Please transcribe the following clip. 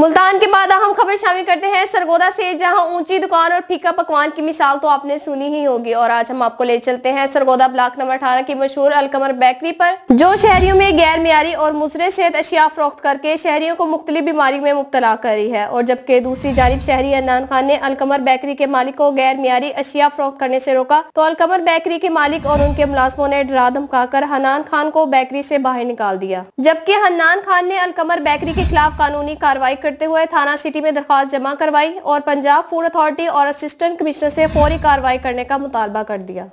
मुल्तान के बाद अहम खबर शामिल करते हैं सरगोदा से जहां ऊंची दुकान और फीका पकवान की मिसाल तो आपने सुनी ही होगी और आज हम आपको ले चलते हैं सरगोदा ब्लॉक नंबर अठारह की मशहूर अलकमर बेकरी पर जो शहरियों में गैर मीरी और मुजरे सेहत अशिया फरोख्त करके शहरियों को मुख्तलि बीमारी में मुबतला रही है और जबकि दूसरी जानब शहरी अनान खान ने अलकमर बेकरी के मालिक को गैर मीरी अशिया फरोख्त करने ऐसी रोका तो अलकमर बेकरी के मालिक और उनके मुलाजमो ने डरा धमकाकर हनान खान को बेकरी ऐसी बाहर निकाल दिया जबकि हनान खान ने अलकमर बेकरी के खिलाफ कानूनी कार्रवाई करते हुए थाना सिटी में दरख्वास्त जमा करवाई और पंजाब फूड अथॉरिटी और असिस्टेंट कमिश्नर से फौरी कार्रवाई करने का मुतालबा कर दिया